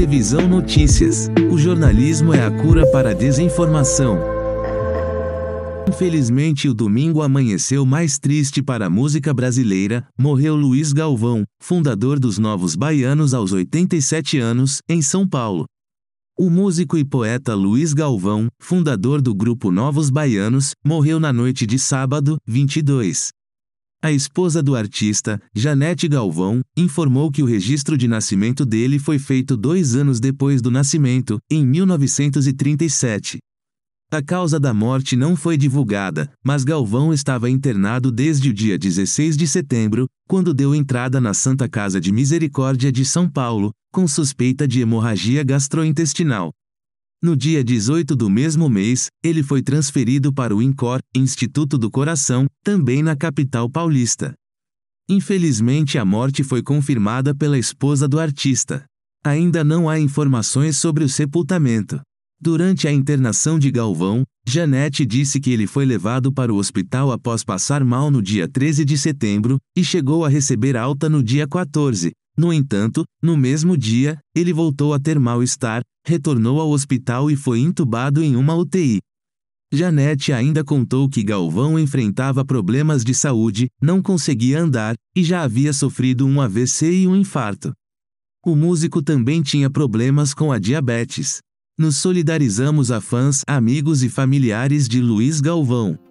Televisão Notícias. O jornalismo é a cura para a desinformação. Infelizmente, o domingo amanheceu mais triste para a música brasileira. Morreu Luiz Galvão, fundador dos Novos Baianos aos 87 anos, em São Paulo. O músico e poeta Luiz Galvão, fundador do grupo Novos Baianos, morreu na noite de sábado, 22. A esposa do artista, Janete Galvão, informou que o registro de nascimento dele foi feito dois anos depois do nascimento, em 1937. A causa da morte não foi divulgada, mas Galvão estava internado desde o dia 16 de setembro, quando deu entrada na Santa Casa de Misericórdia de São Paulo, com suspeita de hemorragia gastrointestinal. No dia 18 do mesmo mês, ele foi transferido para o INCOR, Instituto do Coração, também na capital paulista. Infelizmente, a morte foi confirmada pela esposa do artista. Ainda não há informações sobre o sepultamento. Durante a internação de Galvão, Janete disse que ele foi levado para o hospital após passar mal no dia 13 de setembro e chegou a receber alta no dia 14, no entanto, no mesmo dia, ele voltou a ter mal-estar, retornou ao hospital e foi intubado em uma UTI. Janete ainda contou que Galvão enfrentava problemas de saúde, não conseguia andar e já havia sofrido um AVC e um infarto. O músico também tinha problemas com a diabetes. Nos solidarizamos a fãs, amigos e familiares de Luiz Galvão.